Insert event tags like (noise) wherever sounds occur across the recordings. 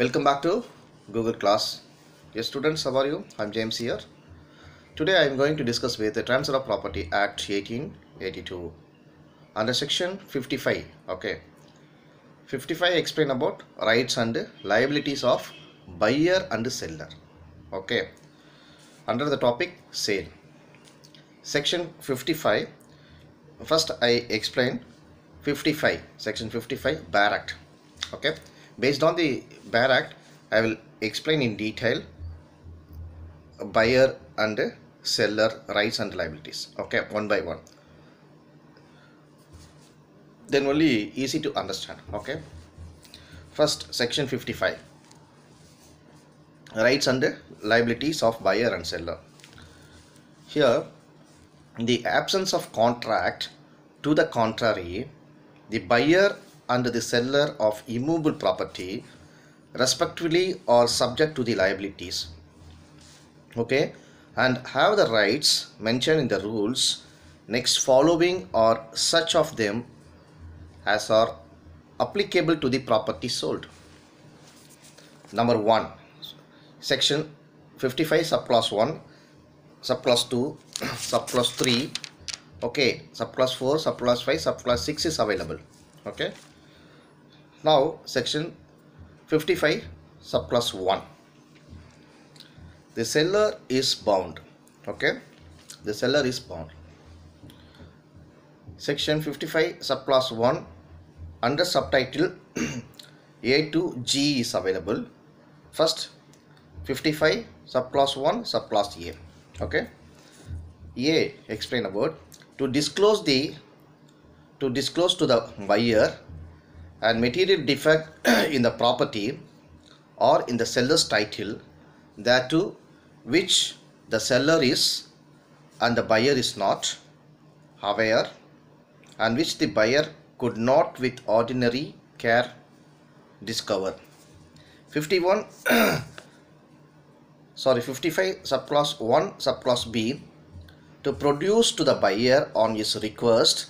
Welcome back to Google Class. Yes students, how are you? I'm James here. Today I am going to discuss with the Transfer of Property Act 1882 under section 55. Okay. 55 explain about rights and liabilities of buyer and seller. Okay. Under the topic sale. Section 55. First I explain 55. Section 55 Bar Act. Okay Based on the Bear Act, I will explain in detail buyer and seller rights and liabilities. Okay, one by one. Then only easy to understand. Okay. First, section 55 rights and liabilities of buyer and seller. Here, the absence of contract, to the contrary, the buyer under the seller of immovable property respectively or subject to the liabilities okay and have the rights mentioned in the rules next following are such of them as are applicable to the property sold number 1 section 55 sub clause 1 sub clause 2 (coughs) sub clause 3 okay sub clause 4 sub clause 5 sub clause 6 is available okay now section 55 subclass 1. The seller is bound. Okay. The seller is bound. Section 55 subclass 1 under subtitle (clears throat) A to G is available. First 55 subclass 1 subclass A. Okay. A explain about to disclose the to disclose to the buyer and material defect (clears throat) in the property or in the seller's title that to which the seller is and the buyer is not aware and which the buyer could not with ordinary care discover 51 (clears throat) sorry 55 sub clause 1 sub clause b to produce to the buyer on his request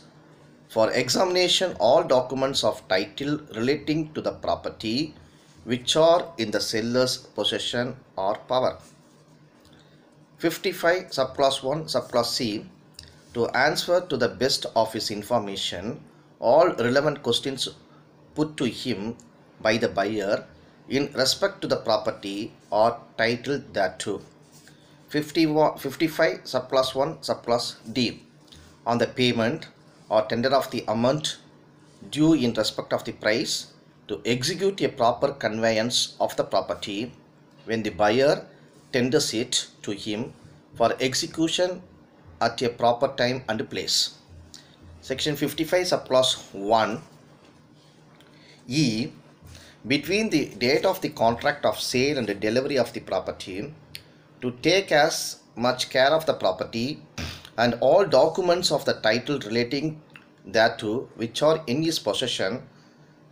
for examination all documents of title relating to the property which are in the seller's possession or power. 55 subclass 1 subclass C to answer to the best of his information all relevant questions put to him by the buyer in respect to the property or title thereto. 55 subclass 1 subclass D on the payment or tender of the amount due in respect of the price to execute a proper conveyance of the property when the buyer tenders it to him for execution at a proper time and place. Section 55 subclause 1 E between the date of the contract of sale and the delivery of the property to take as much care of the property and all documents of the title relating thereto which are in his possession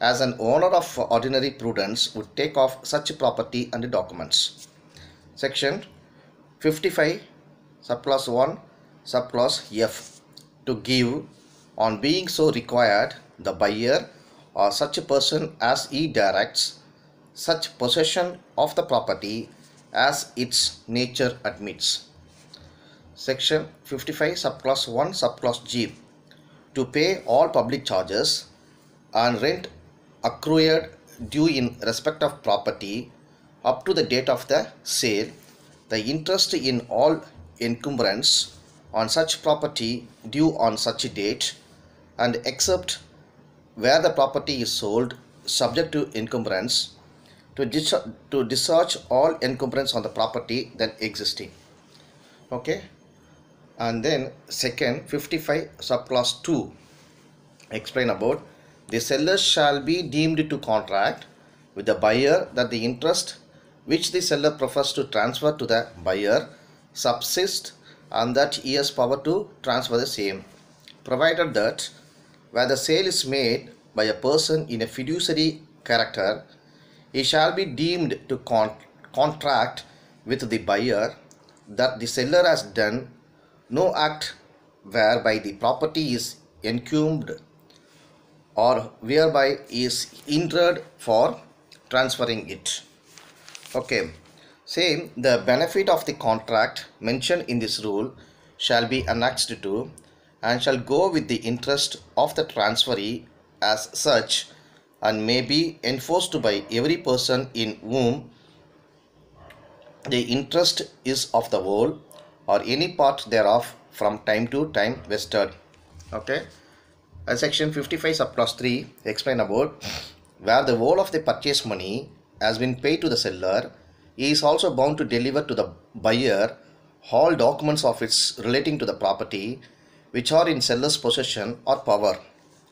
as an owner of ordinary prudence would take off such property and documents. Section 55 subclause 1 subclause F to give on being so required the buyer or such a person as he directs such possession of the property as its nature admits section 55 subclass 1 subclass G to pay all public charges and rent accrued due in respect of property up to the date of the sale the interest in all encumbrance on such property due on such date and except where the property is sold subject to encumbrance to, dis to discharge all encumbrance on the property then existing okay and then second 55 subclass 2 explain about the seller shall be deemed to contract with the buyer that the interest which the seller prefers to transfer to the buyer subsists and that he has power to transfer the same provided that where the sale is made by a person in a fiduciary character he shall be deemed to con contract with the buyer that the seller has done no act whereby the property is encumbered, or whereby is injured for transferring it. Okay. same. the benefit of the contract mentioned in this rule shall be annexed to and shall go with the interest of the transferee as such and may be enforced by every person in whom the interest is of the whole or any part thereof from time to time vested. Okay. And section 55 sub clause 3 explain about where the whole of the purchase money has been paid to the seller, he is also bound to deliver to the buyer all documents of its relating to the property which are in seller's possession or power.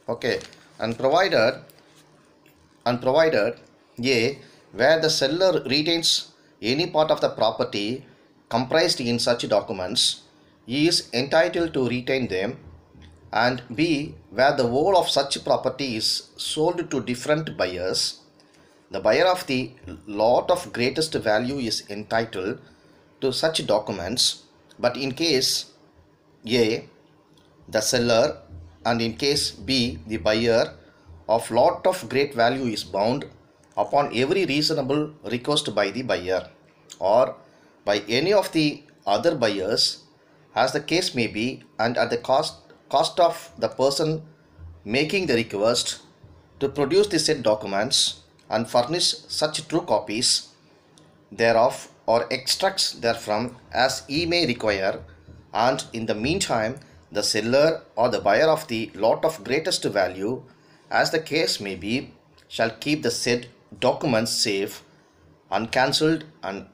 Okay. And provided and provided a where the seller retains any part of the property comprised in such documents he is entitled to retain them and b where the whole of such property is sold to different buyers the buyer of the lot of greatest value is entitled to such documents but in case a the seller and in case b the buyer of lot of great value is bound upon every reasonable request by the buyer or by any of the other buyers as the case may be and at the cost, cost of the person making the request to produce the said documents and furnish such true copies thereof or extracts therefrom as he may require and in the meantime the seller or the buyer of the lot of greatest value as the case may be shall keep the said documents safe uncancelled and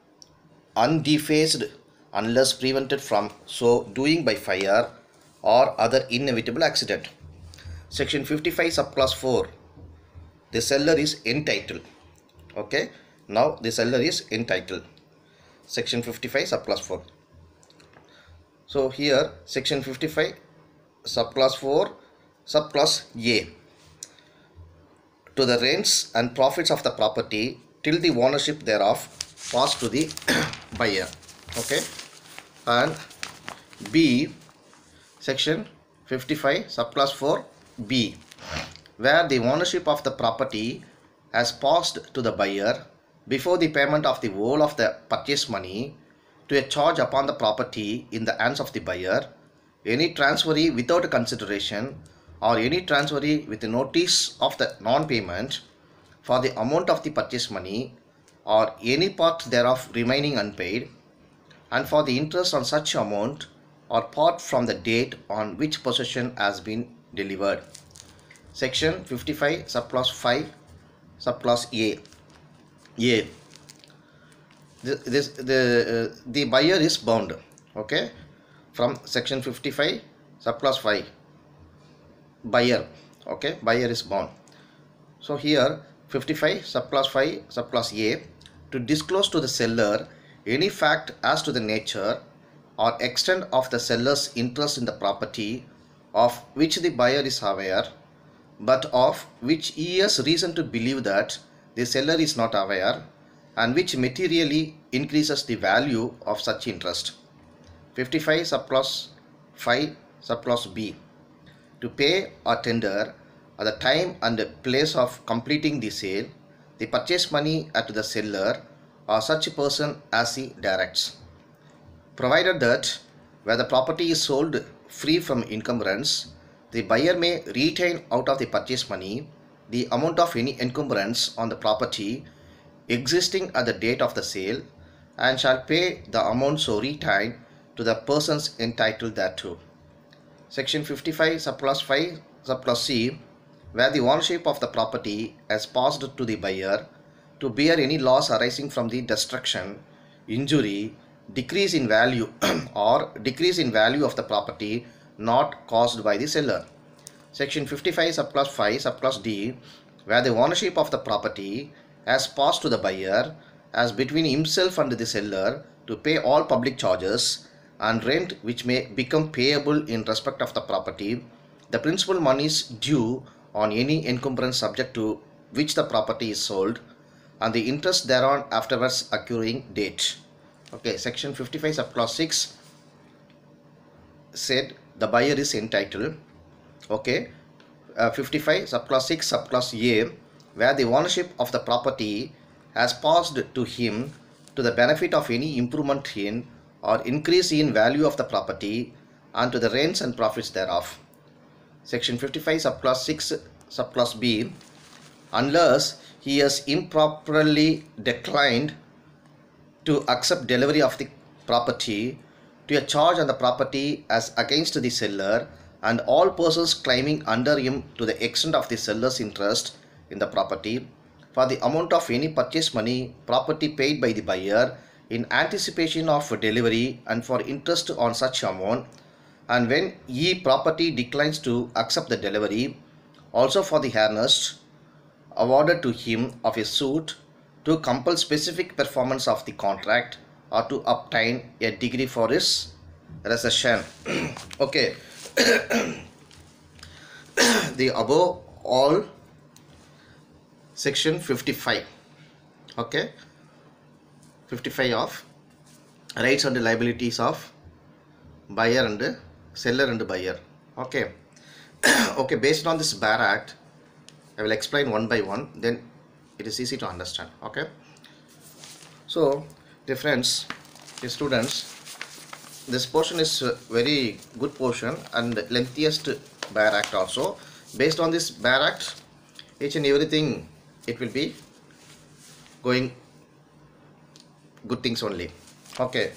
undefaced unless prevented from so doing by fire or other inevitable accident. Section 55 subclass 4 the seller is entitled okay now the seller is entitled section 55 subclass 4 so here section 55 subclass 4 subclass A to the rents and profits of the property till the ownership thereof pass to the by a okay and b section 55 subclass 4 b where the ownership of the property has passed to the buyer before the payment of the whole of the purchase money to a charge upon the property in the hands of the buyer any transferee without consideration or any transferee with notice of the non-payment for the amount of the purchase money or any part thereof remaining unpaid, and for the interest on such amount or part from the date on which possession has been delivered. Section 55, sub clause 5, sub A. A. This, this, the, uh, the buyer is bound, okay, from section 55, sub clause 5, buyer, okay, buyer is bound. So here 55, sub clause 5, sub clause A, to disclose to the seller any fact as to the nature or extent of the seller's interest in the property of which the buyer is aware but of which he has reason to believe that the seller is not aware and which materially increases the value of such interest. 55 subclause 5 subclause B to pay or tender at the time and the place of completing the sale the purchase money at uh, the seller or such person as he directs. Provided that where the property is sold free from encumbrance, the buyer may retain out of the purchase money the amount of any encumbrance on the property existing at the date of the sale and shall pay the amount so retained to the persons entitled thereto. Section 55 sub 5 plus C where the ownership of the property has passed to the buyer to bear any loss arising from the destruction, injury, decrease in value (clears throat) or decrease in value of the property not caused by the seller. Section 55 subclass 5 subclass D where the ownership of the property has passed to the buyer as between himself and the seller to pay all public charges and rent which may become payable in respect of the property. The principal monies due on any encumbrance subject to which the property is sold and the interest thereon afterwards accruing date. Okay, section 55 sub sub-clause 6 said the buyer is entitled. Okay, uh, 55 sub-clause 6 sub sub-clause A where the ownership of the property has passed to him to the benefit of any improvement in or increase in value of the property and to the rents and profits thereof section 55 subclass 6 subclass B unless he has improperly declined to accept delivery of the property to a charge on the property as against the seller and all persons claiming under him to the extent of the seller's interest in the property for the amount of any purchase money property paid by the buyer in anticipation of delivery and for interest on such amount and when E property declines to accept the delivery, also for the harness awarded to him of a suit to compel specific performance of the contract or to obtain a degree for his recession. (clears throat) okay. (clears throat) the above all section 55 okay 55 of rights and liabilities of buyer and the seller and buyer okay (clears throat) okay based on this bar act i will explain one by one then it is easy to understand okay so dear friends dear students this portion is uh, very good portion and lengthiest bar act also based on this bar act each and everything it will be going good things only okay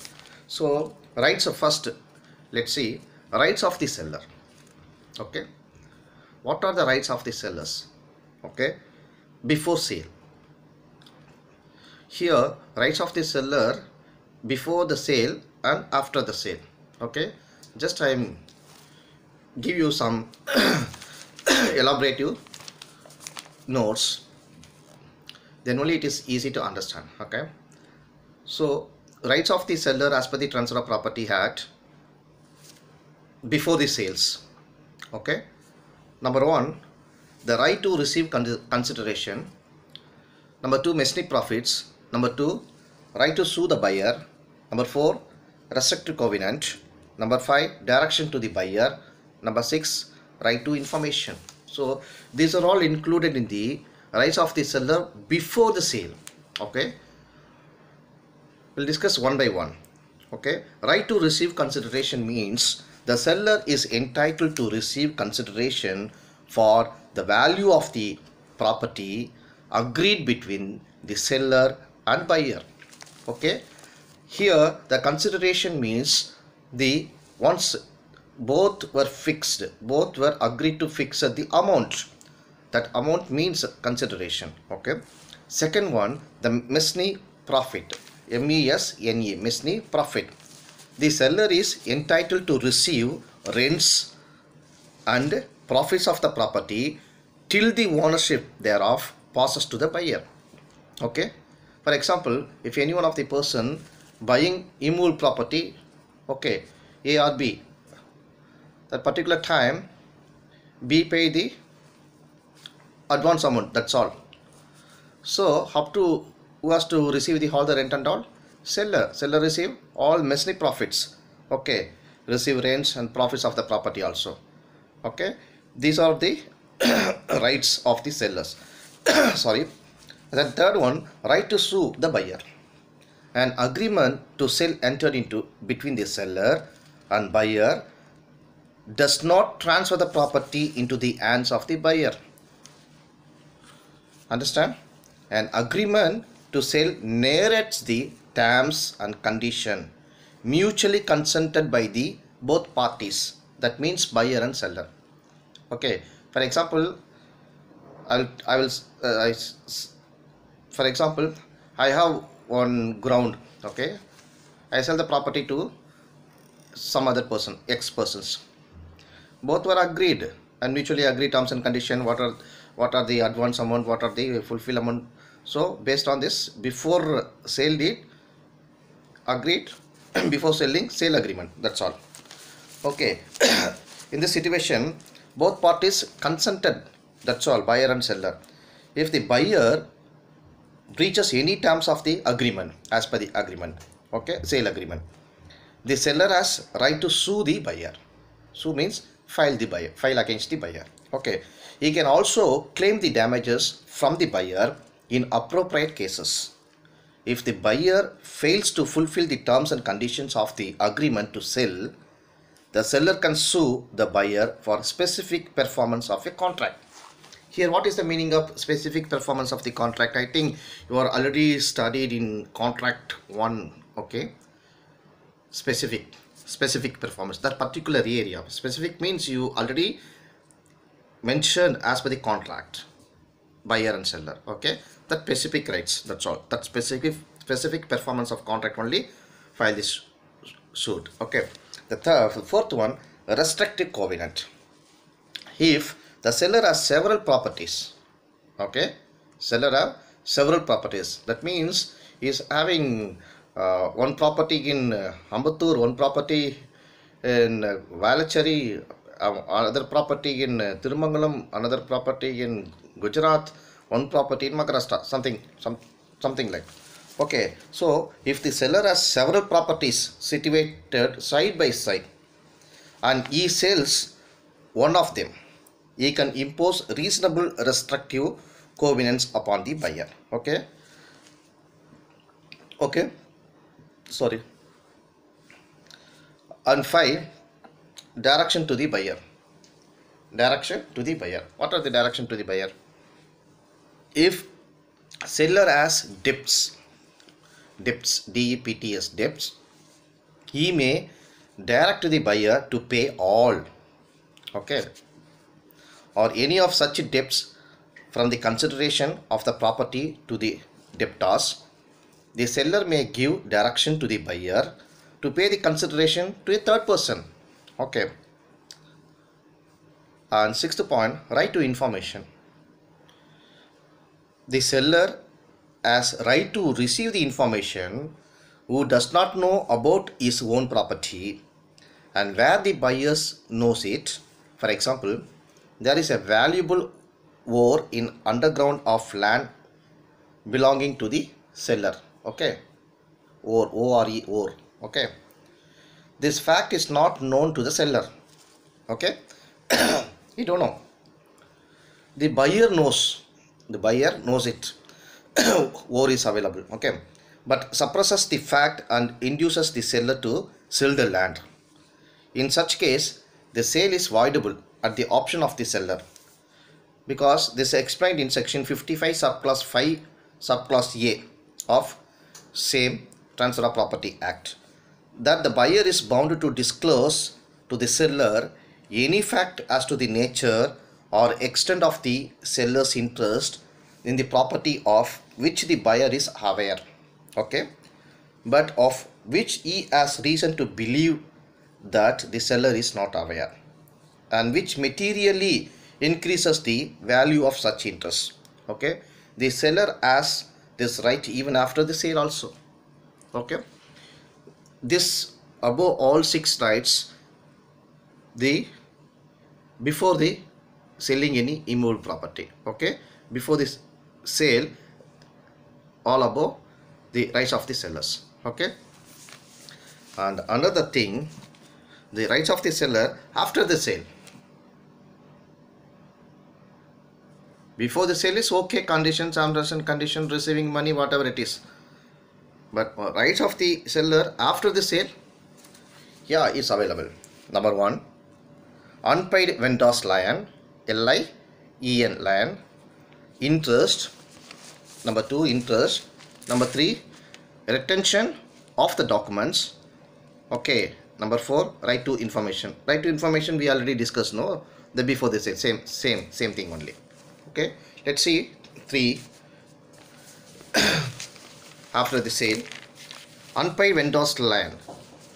so rights so first let's see rights of the seller okay what are the rights of the sellers okay before sale here rights of the seller before the sale and after the sale okay just i am give you some (coughs) elaborative notes then only it is easy to understand okay so rights of the seller as per the transfer of property act before the sales okay number one the right to receive consideration number two missing profits number two right to sue the buyer number four restrictive covenant number five direction to the buyer number six right to information so these are all included in the rights of the seller before the sale okay we'll discuss one by one okay right to receive consideration means the seller is entitled to receive consideration for the value of the property agreed between the seller and buyer okay here the consideration means the once both were fixed both were agreed to fix the amount that amount means consideration okay second one the misney profit m e s n e mesne profit the seller is entitled to receive rents and profits of the property till the ownership thereof passes to the buyer okay for example if any one of the person buying immovable property okay a or b that particular time b pay the advance amount that's all so up to who has to receive the whole the rent and all seller seller receive all mesne profits okay receive rents and profits of the property also okay these are the (coughs) rights of the sellers (coughs) sorry the third one right to sue the buyer an agreement to sell entered into between the seller and buyer does not transfer the property into the hands of the buyer understand an agreement to sell narrates the terms and condition mutually consented by the both parties that means buyer and seller okay for example I'll, I will uh, I, for example I have one ground okay I sell the property to some other person X persons both were agreed and mutually agree terms and condition what are what are the advance amount what are the fulfill amount so based on this before sale date agreed (clears throat) before selling sale agreement that's all okay (clears throat) in this situation both parties consented that's all buyer and seller if the buyer breaches any terms of the agreement as per the agreement okay sale agreement the seller has right to sue the buyer sue means file the buyer file against the buyer okay he can also claim the damages from the buyer in appropriate cases if the buyer fails to fulfill the terms and conditions of the agreement to sell, the seller can sue the buyer for specific performance of a contract. Here, what is the meaning of specific performance of the contract? I think you are already studied in contract one, okay? Specific, specific performance, that particular area. Specific means you already mentioned as per the contract, buyer and seller, okay? that specific rights that's all that specific specific performance of contract only file this suit okay the third the fourth one restrictive covenant if the seller has several properties okay seller have several properties that means he is having uh, one property in uh, Ambattur, one property in uh, Valachari, uh, another property in uh, Thirumangalam, another property in Gujarat, one property in Maharashtra, something, some, something like. Okay, so if the seller has several properties situated side by side and he sells one of them, he can impose reasonable restrictive covenants upon the buyer. Okay, okay, sorry. And five, direction to the buyer. Direction to the buyer. What are the direction to the buyer? if seller has debts debts depts debts he may direct the buyer to pay all okay or any of such debts from the consideration of the property to the debtors the seller may give direction to the buyer to pay the consideration to a third person okay and sixth point right to information the seller has right to receive the information who does not know about his own property and where the buyer knows it. For example, there is a valuable ore in underground of land belonging to the seller. Okay, or ore ore. Okay, this fact is not known to the seller. Okay, he (clears throat) don't know. The buyer knows the buyer knows it. or (coughs) is available. Okay. But suppresses the fact and induces the seller to sell the land. In such case, the sale is voidable at the option of the seller. Because this is explained in section 55 subclass 5 subclass A of same transfer of property act that the buyer is bound to disclose to the seller any fact as to the nature or extent of the seller's interest in the property of which the buyer is aware okay but of which he has reason to believe that the seller is not aware and which materially increases the value of such interest okay the seller has this right even after the sale also okay this above all six rights the before the selling any immovable property okay before this sale all about the rights of the sellers okay and another thing the rights of the seller after the sale before the sale is okay condition terms and condition receiving money whatever it is but uh, rights of the seller after the sale yeah is available number one unpaid vendor's line L-I-E-N, land. Interest, number two, interest. Number three, retention of the documents. Okay, number four, right to information. Right to information we already discussed, no? The before this, same, same, same thing only. Okay, let's see three. (coughs) After the sale, unpaid vendor's land.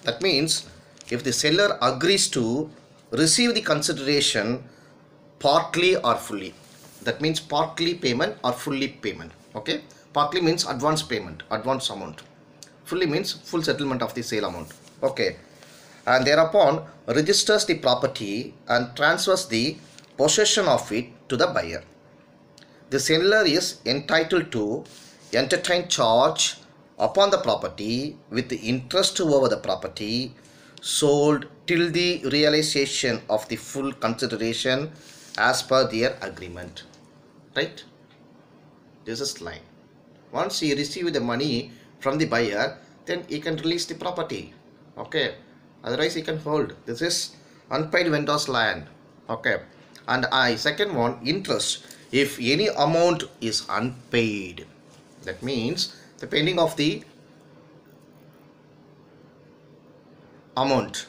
That means if the seller agrees to receive the consideration partly or fully that means partly payment or fully payment okay partly means advance payment advance amount fully means full settlement of the sale amount okay and thereupon registers the property and transfers the possession of it to the buyer the seller is entitled to entertain charge upon the property with the interest over the property sold till the realization of the full consideration as per their agreement right this is line once he receive the money from the buyer then he can release the property okay otherwise he can hold this is unpaid vendor's land okay and i second one interest if any amount is unpaid that means the pending of the amount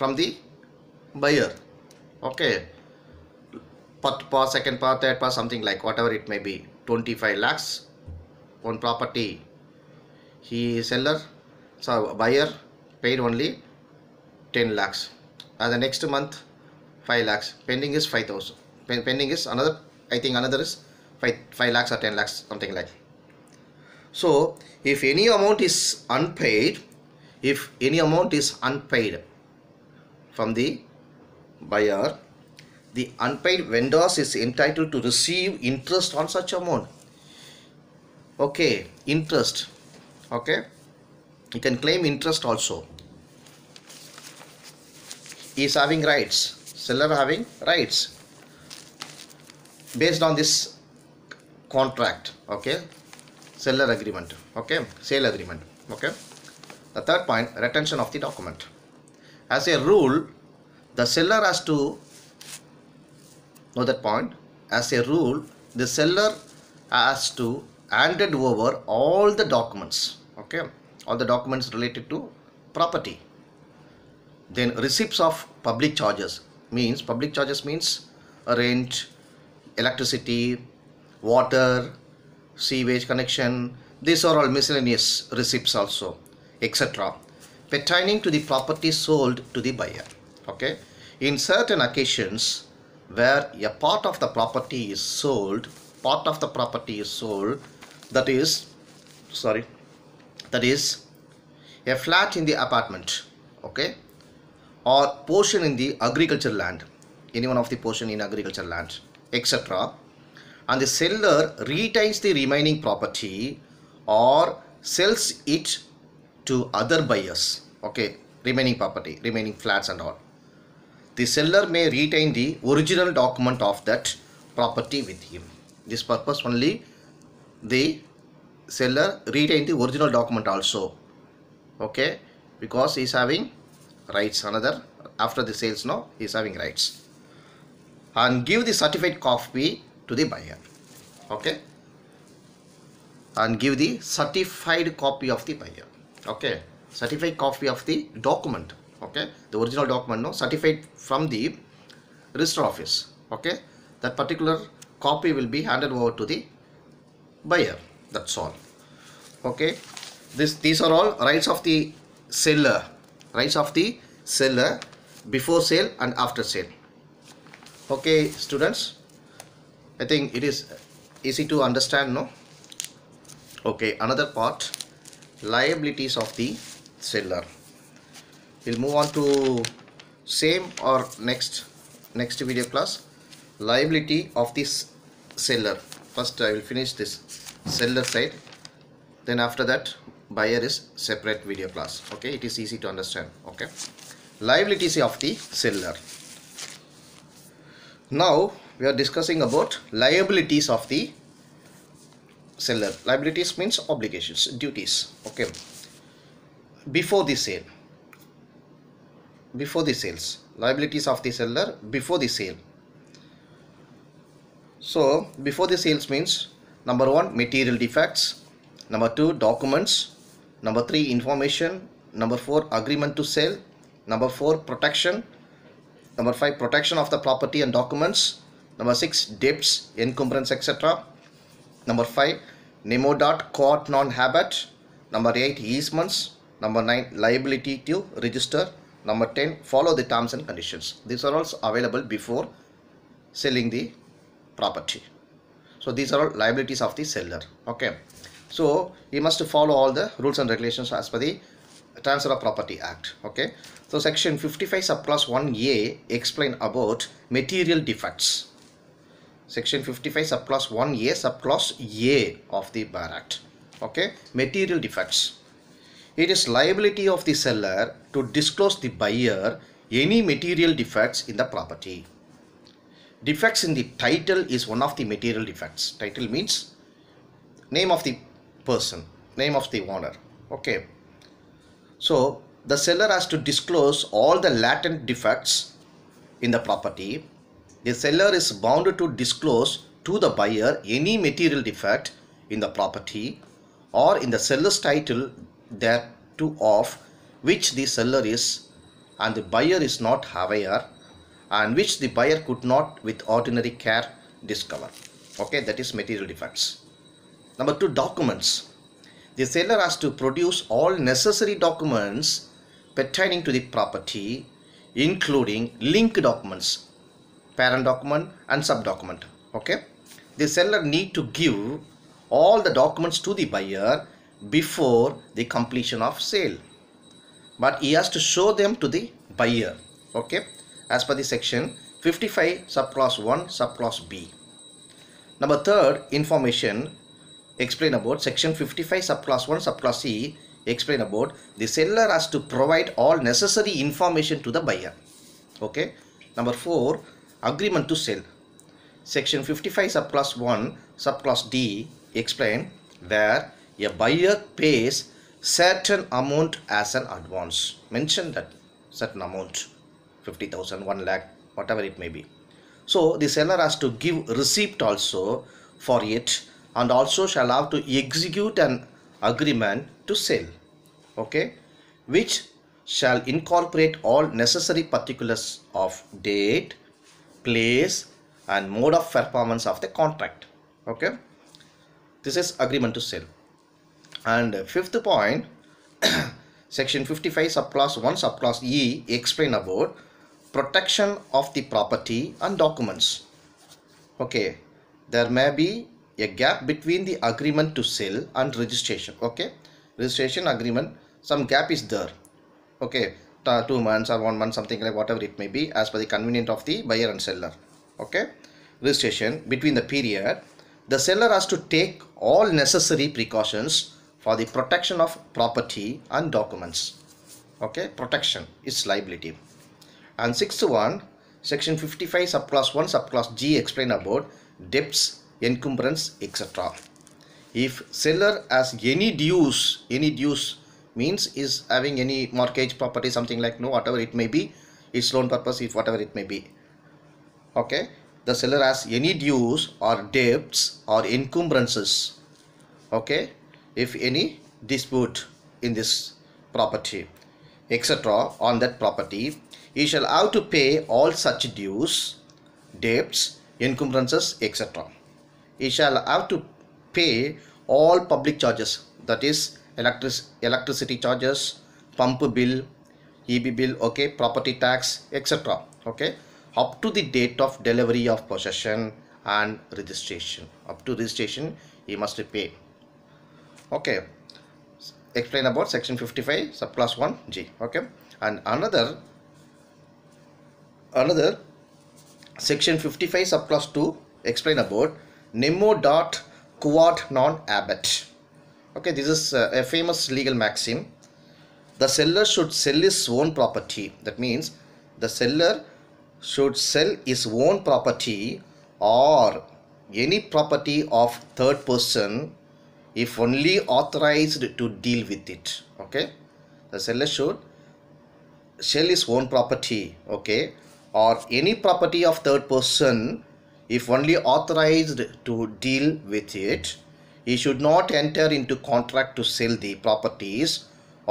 from the buyer okay first pass, second pass, third pass, something like whatever it may be, 25 lakhs on property. He seller, so buyer paid only 10 lakhs. And the next month, 5 lakhs. Pending is 5,000. Pending is another, I think another is 5, 5 lakhs or 10 lakhs, something like So, if any amount is unpaid, if any amount is unpaid from the buyer the unpaid vendors is entitled to receive interest on such amount okay interest okay you can claim interest also is having rights seller having rights based on this contract okay seller agreement okay sale agreement okay the third point retention of the document as a rule the seller has to Know that point? As a rule, the seller has to handed over all the documents. Okay, all the documents related to property. Then receipts of public charges means public charges means rent, electricity, water, sewage connection. These are all miscellaneous receipts also, etc. Pertaining to the property sold to the buyer. Okay, in certain occasions where a part of the property is sold, part of the property is sold, that is, sorry, that is a flat in the apartment, okay, or portion in the agricultural land, any one of the portion in agricultural land, etc. And the seller retains the remaining property or sells it to other buyers, okay, remaining property, remaining flats and all the seller may retain the original document of that property with him. This purpose only the seller retain the original document also. Okay, because he is having rights another after the sales now he is having rights and give the certified copy to the buyer okay and give the certified copy of the buyer okay certified copy of the document okay the original document no certified from the registrar office okay that particular copy will be handed over to the buyer that's all okay this these are all rights of the seller rights of the seller before sale and after sale okay students i think it is easy to understand no okay another part liabilities of the seller we'll move on to same or next next video class liability of this seller first I will finish this seller side then after that buyer is separate video class okay it is easy to understand okay liabilities of the seller now we are discussing about liabilities of the seller liabilities means obligations duties okay before the sale before the sales liabilities of the seller before the sale so before the sales means number one material defects number two documents number three information number four agreement to sell number four protection number five protection of the property and documents number six debts encumbrance etc number five nemodot court non habit number eight easements number nine liability to register Number 10, follow the terms and conditions. These are also available before selling the property. So these are all liabilities of the seller. Okay. So he must follow all the rules and regulations as per the Transfer of Property Act. Okay. So section 55 sub plus 1A explain about material defects. Section 55 sub plus 1A plus A of the Bar Act. Okay. Material defects it is liability of the seller to disclose the buyer any material defects in the property. Defects in the title is one of the material defects. Title means name of the person, name of the owner. Okay. So the seller has to disclose all the latent defects in the property. The seller is bound to disclose to the buyer any material defect in the property or in the seller's title that to of which the seller is and the buyer is not aware and which the buyer could not with ordinary care discover. Okay, that is material defects. Number two, documents. The seller has to produce all necessary documents pertaining to the property, including linked documents, parent document and sub document. Okay, the seller need to give all the documents to the buyer before the completion of sale but he has to show them to the buyer okay as per the section 55 sub clause 1 sub clause b number third information explain about section 55 sub clause 1 sub clause c explain about the seller has to provide all necessary information to the buyer okay number four agreement to sell section 55 sub clause 1 sub clause d explain where a buyer pays certain amount as an advance. Mention that certain amount 50,000, 1 lakh, whatever it may be. So the seller has to give receipt also for it and also shall have to execute an agreement to sell. Okay, which shall incorporate all necessary particulars of date, place and mode of performance of the contract. Okay, this is agreement to sell. And fifth point, (coughs) section 55 subclass 1 subclass E explain about protection of the property and documents. Okay, there may be a gap between the agreement to sell and registration. Okay, registration agreement, some gap is there. Okay, two months or one month, something like whatever it may be as per the convenient of the buyer and seller. Okay, registration between the period, the seller has to take all necessary precautions for the protection of property and documents okay protection is liability and sixth one section 55 subclass 1 subclass g explain about debts encumbrance etc if seller has any dues any dues means is having any mortgage property something like no whatever it may be its loan purpose if whatever it may be okay the seller has any dues or debts or encumbrances okay if any dispute in this property etc on that property he shall have to pay all such dues debts encumbrances etc he shall have to pay all public charges that is electric electricity charges pump bill eb bill okay property tax etc okay up to the date of delivery of possession and registration up to registration he must pay okay explain about section 55 subclass 1g okay and another another section 55 subclass 2 explain about nemo dot quod non abet okay this is uh, a famous legal maxim the seller should sell his own property that means the seller should sell his own property or any property of third person if only authorized to deal with it okay the seller should sell his own property okay or any property of third person if only authorized to deal with it he should not enter into contract to sell the properties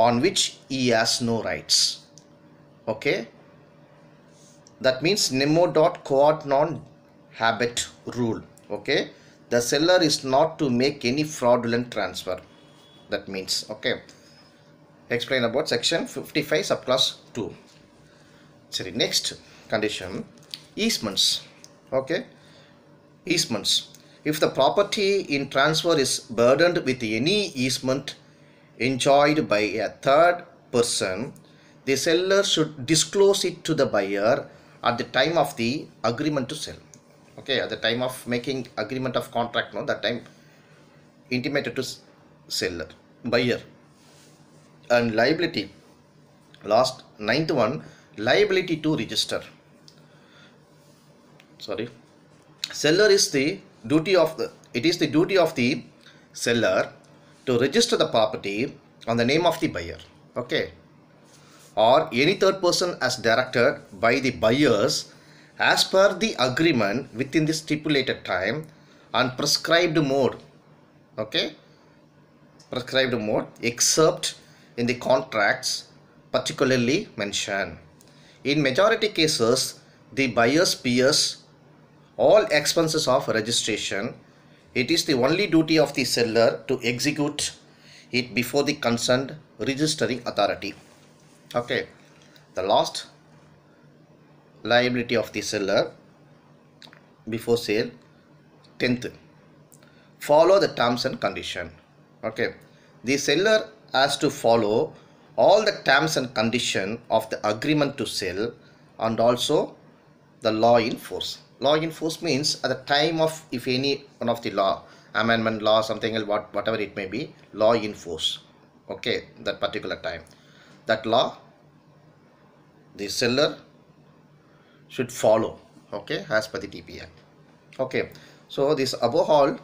on which he has no rights okay that means nemo dot quod non habit rule okay the seller is not to make any fraudulent transfer that means okay explain about section 55 sub class 2 sorry next condition easements okay easements if the property in transfer is burdened with any easement enjoyed by a third person the seller should disclose it to the buyer at the time of the agreement to sell okay at the time of making agreement of contract no that time intimated to seller buyer and liability last ninth one liability to register sorry seller is the duty of the it is the duty of the seller to register the property on the name of the buyer okay or any third person as directed by the buyers as per the agreement within the stipulated time and prescribed mode okay prescribed mode except in the contracts particularly mentioned in majority cases the buyers bears all expenses of registration it is the only duty of the seller to execute it before the concerned registering authority okay the last liability of the seller before sale 10th follow the terms and condition okay the seller has to follow all the terms and condition of the agreement to sell and also the law in force law in force means at the time of if any one of the law amendment law something else what whatever it may be law in force okay that particular time that law the seller should follow okay as per the TPA okay so this above all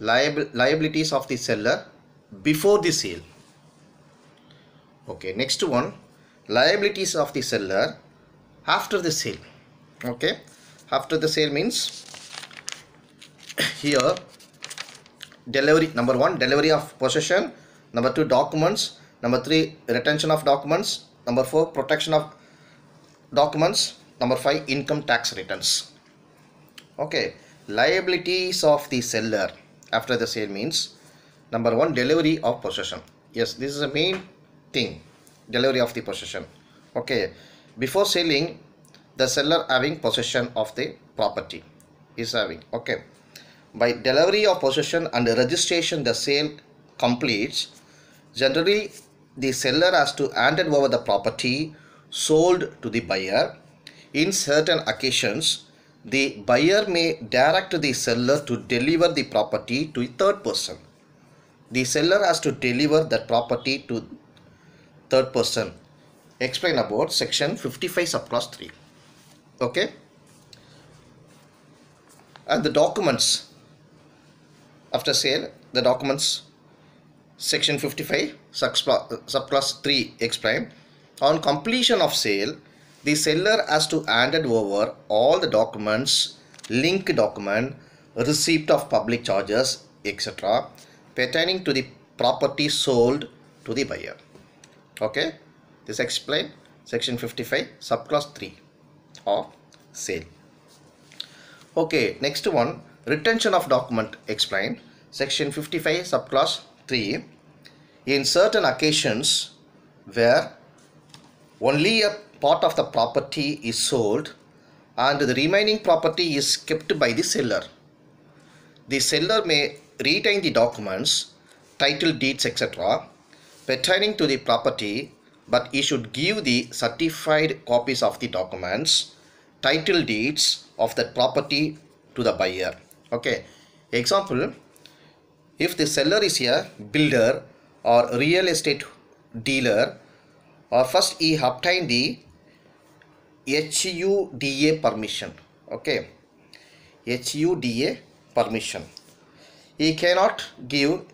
liab liabilities of the seller before the sale okay next one liabilities of the seller after the sale okay after the sale means (coughs) here delivery number one delivery of possession number two documents number three retention of documents number four protection of documents number 5 income tax returns okay liabilities of the seller after the sale means number 1 delivery of possession yes this is the main thing delivery of the possession okay before selling the seller having possession of the property is having okay by delivery of possession and registration the sale completes generally the seller has to hand over the property sold to the buyer in certain occasions, the buyer may direct the seller to deliver the property to a third person. The seller has to deliver that property to third person. Explain about section 55 subclass 3. Okay. And the documents after sale, the documents section 55 uh, subclass 3 explain on completion of sale the seller has to handed over all the documents, link document, receipt of public charges, etc. pertaining to the property sold to the buyer. Okay, this explained section 55 subclass 3 of sale. Okay, next one retention of document explained section 55 subclass 3 in certain occasions where only a part of the property is sold and the remaining property is kept by the seller. The seller may retain the documents, title deeds etc. pertaining to the property but he should give the certified copies of the documents, title deeds of that property to the buyer. Okay, example, if the seller is a builder or real estate dealer or first he obtained the HUDA permission. Okay, HUDA permission. He cannot give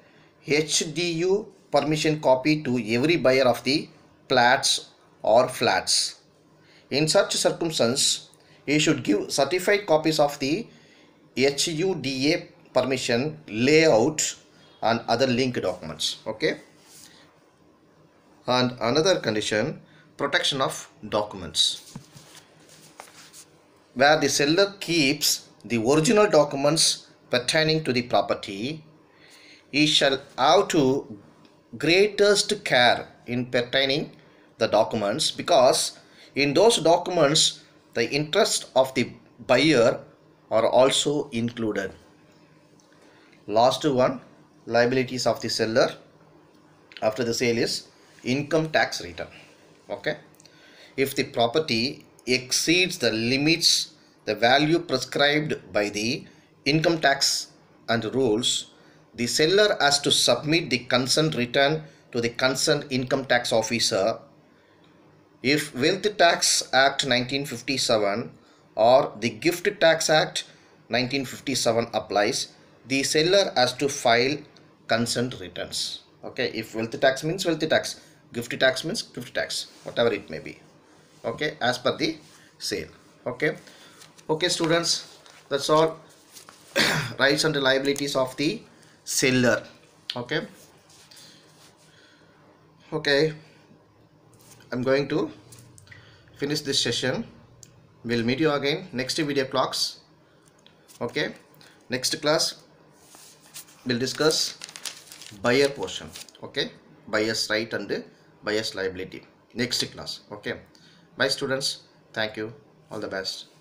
HDU permission copy to every buyer of the plats or flats. In such circumstances, he should give certified copies of the HUDA permission layout and other linked documents. Okay. And another condition protection of documents where the seller keeps the original documents pertaining to the property, he shall have to greatest care in pertaining the documents because in those documents the interest of the buyer are also included. Last one liabilities of the seller after the sale is income tax return okay if the property exceeds the limits, the value prescribed by the income tax and rules, the seller has to submit the consent return to the concerned income tax officer. If Wealth Tax Act 1957 or the Gift Tax Act 1957 applies, the seller has to file consent returns. Okay, if wealth tax means wealth tax, gift tax means gift tax, whatever it may be okay as per the sale okay okay students that's all (coughs) rights and liabilities of the seller okay okay i'm going to finish this session we'll meet you again next video clocks okay next class we'll discuss buyer portion okay buyer's right and buyer's liability next class okay bye students thank you all the best